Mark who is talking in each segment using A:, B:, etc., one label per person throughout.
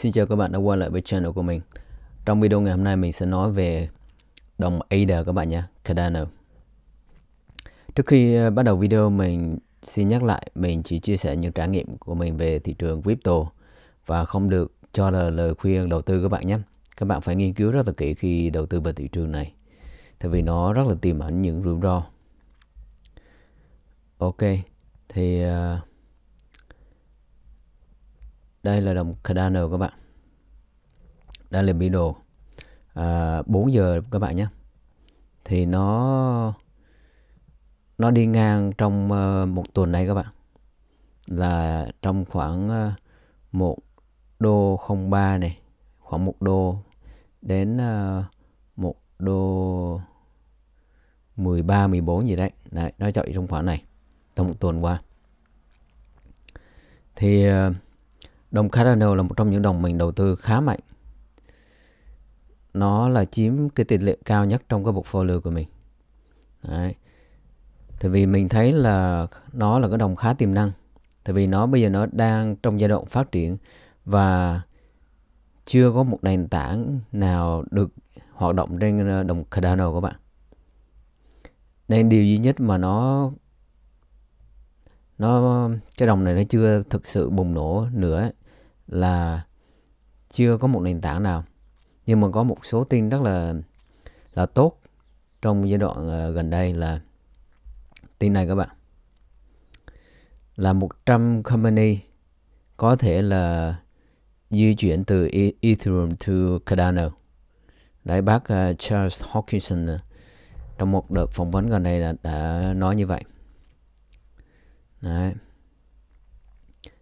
A: Xin chào các bạn đã quay lại với channel của mình Trong video ngày hôm nay mình sẽ nói về đồng ADA các bạn nhé Cardano Trước khi ờ, bắt đầu video mình xin nhắc lại mình chỉ chia sẻ những trải nghiệm của mình về thị trường crypto và không được cho là lời khuyên đầu tư các bạn nhé Các bạn phải nghiên cứu rất là kỹ khi đầu tư vào thị trường này tại vì nó rất là tiềm ẩn những rủi ro Ok thì uh, đây là đồng cardano các bạn đây là biểu đồ à, 4 giờ các bạn nhé thì nó nó đi ngang trong uh, một tuần này các bạn là trong khoảng uh, ờ, 1 đô 03 này khoảng 1 đô đến uh, ờ, 1 đô 13 14 gì đấy đấy nó chạy trong khoảng này trong một tuần qua thì uh, Đồng Cardano là một trong những đồng mình đầu tư khá mạnh. Nó là chiếm cái tỷ lệ cao nhất trong cái portfolio của mình. Đấy. Tại vì mình thấy là nó là cái đồng khá tiềm năng. Tại vì nó bây giờ nó đang trong giai đoạn phát triển và chưa có một nền tảng nào được hoạt động trên ờ, đồng Cardano các bạn. Nên điều duy nhất mà nó nó cái đồng này nó chưa thực sự bùng nổ nữa là chưa có một nền tảng nào nhưng mà có một số tin rất là là tốt trong giai đoạn ờ, gần đây là tin này các bạn là 100 company có thể là di chuyển từ e, Ethereum to Cardano. Đấy bác ờ, Charles Hawkinson ờ, trong một đợt phỏng vấn gần đây đã, đã nói như vậy. Đấy.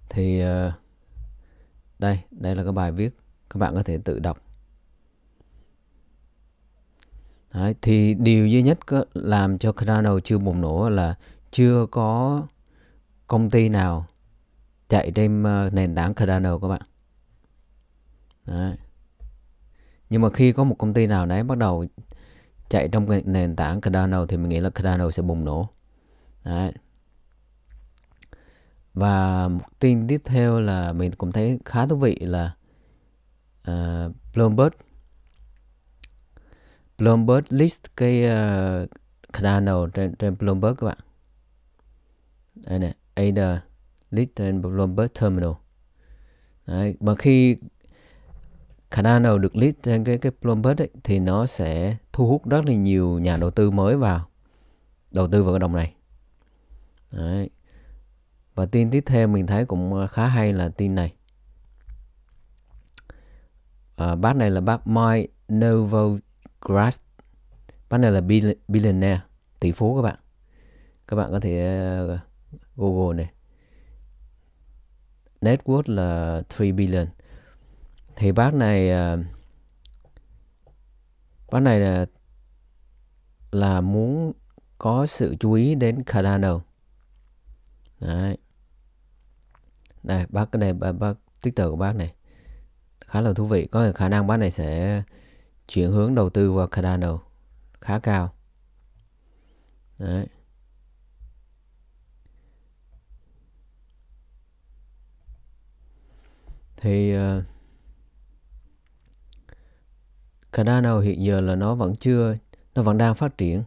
A: Thì ờ, đây, đây là cái bài viết các bạn có thể tự đọc. Đấy, thì điều duy nhất làm cho Cardano chưa bùng nổ là chưa có công ty nào chạy trên ờ, nền tảng Cardano các bạn. Đấy. Nhưng mà khi có một công ty nào đấy bắt đầu chạy trong nền tảng Cardano thì mình nghĩ là Cardano sẽ bùng nổ. Đấy và một tin tiếp theo là mình cũng thấy khá thú vị là uh, Bloomberg Bloomberg list cái à, uh, cardano trên trên Bloomberg các bạn đây nè ADA list trên Bloomberg terminal Đấy, mà khi Cardano được list trên cái cái Bloomberg ấy, thì nó sẽ thu hút rất là nhiều nhà đầu tư mới vào đầu tư vào cái đồng này Đấy và tin tiếp theo mình thấy cũng ờ, khá hay là tin này à, bác này là bác Mike Novogratz bác này là billionaire tỷ phú các bạn các bạn có thể ờ, google này net worth là 3 billion thì bác này bác này là là muốn có sự chú ý đến Cardano Đấy đây bác cái này bác, bác tích tờ của bác này khá là thú vị có khả năng bác này sẽ chuyển hướng đầu tư vào Cardano khá cao đấy thì uh, ờ, Cardano hiện giờ là nó vẫn chưa nó vẫn đang phát triển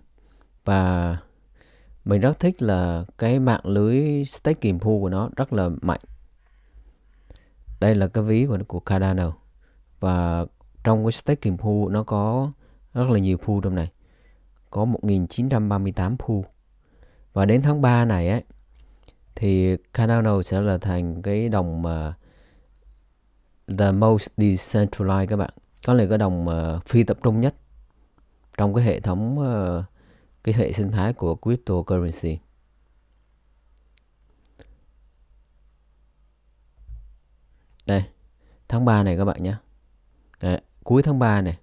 A: và mình rất thích là cái mạng lưới staking pool của nó rất là mạnh đây là cái ví của, của Cardano và trong cái staking pool nó có rất là nhiều pool trong này có 1938 pool và đến tháng 3 này ấy thì Cardano sẽ là thành cái đồng mà the most decentralized các bạn có là cái đồng uh, phi tập trung nhất trong cái hệ thống uh, cái hệ sinh thái của cryptocurrency đây tháng 3 này các bạn nhé Đấy, cuối tháng 3 này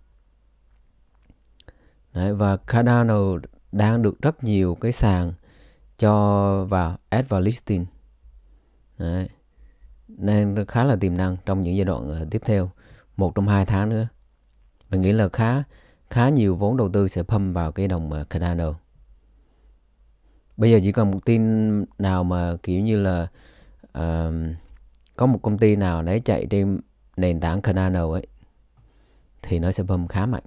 A: Đấy, và Cardano đang được rất nhiều cái sàn cho vào add vào listing Đấy. nên khá là tiềm năng trong những giai đoạn ờ, tiếp theo một trong hai tháng nữa mình nghĩ là khá khá nhiều vốn đầu tư sẽ pump vào cái đồng ờ, Cardano bây giờ chỉ còn một tin nào mà kiểu như là uh, có một công ty nào đấy chạy trên nền tảng Cardano ấy thì nó sẽ bơm khá mạnh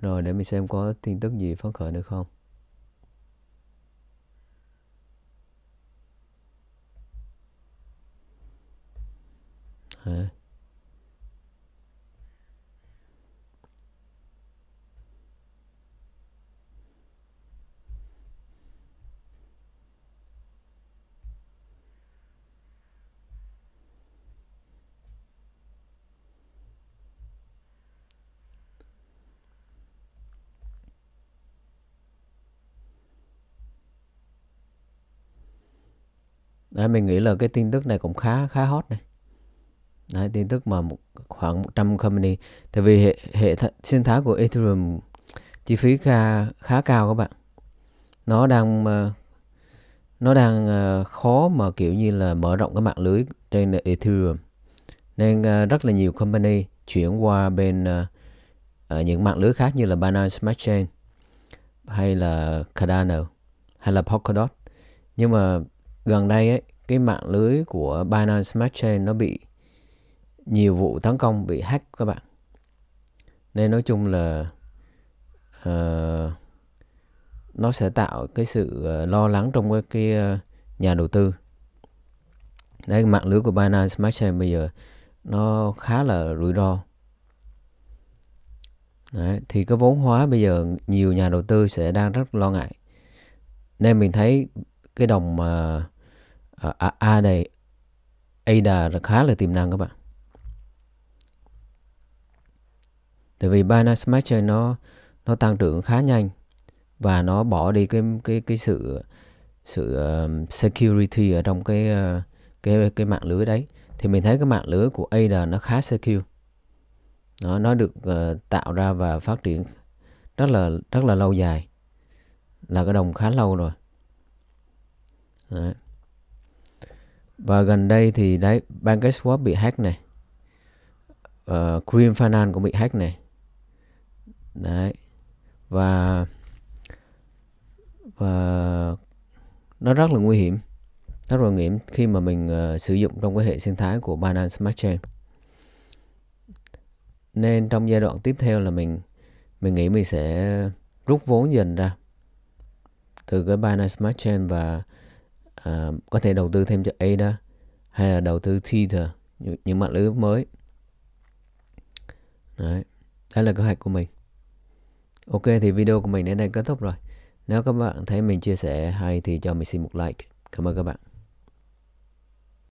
A: rồi để mình xem có tin tức gì phấn khởi nữa không Hả? Đấy, mình nghĩ là cái tin tức này cũng khá khá hot này. Đấy, tin tức mà một, khoảng 100 company. Tại vì hệ, hệ th- sinh thái của Ethereum chi phí khá, khá cao các bạn. Nó đang ờ, nó đang ờ, khó mà kiểu như là mở rộng cái mạng lưới trên Ethereum. Nên ờ, rất là nhiều company chuyển qua bên những mạng lưới khác như là Binance Smart Chain hay là Cardano hay là Polkadot. Nhưng mà gần đây ấy, cái mạng lưới của Binance Smart Chain nó bị nhiều vụ tấn công bị hack các bạn nên nói chung là uh, nó sẽ tạo cái sự ờ, lo lắng trong cái, cái ờ, nhà đầu tư đấy mạng lưới của Binance Smart Chain bây giờ nó khá là rủi ro đấy, thì cái vốn hóa bây giờ nhiều nhà đầu tư sẽ đang rất lo ngại nên mình thấy cái đồng mà uh, Ờ, à, A à, đây, ADA khá là tiềm năng các bạn Tại vì Binance Smart Chain nó nó tăng trưởng khá nhanh và nó bỏ đi cái cái cái sự sự uh, security ở trong cái uh, cái cái mạng lưới đấy thì mình thấy cái mạng lưới của ADA nó khá secure nó nó được uh, tạo ra và phát triển rất là rất là lâu dài là cái đồng khá lâu rồi đấy và gần đây thì đấy PancakeSwap bị hack này uh, ờ, Green Finance cũng bị hack này đấy và và nó rất là nguy hiểm rất là nguy hiểm khi mà mình uh, sử dụng trong cái hệ sinh thái của Binance Smart Chain nên trong giai đoạn tiếp theo là mình mình nghĩ mình sẽ rút vốn dần ra từ cái Binance Smart Chain và Ờ, có thể đầu tư thêm cho ADA hay là đầu tư Tether những, những mạng lưới mới đấy đó là kế hoạch của mình ok thì video của mình đến đây kết thúc rồi nếu các bạn thấy mình chia sẻ hay thì cho mình xin một like cảm ơn các bạn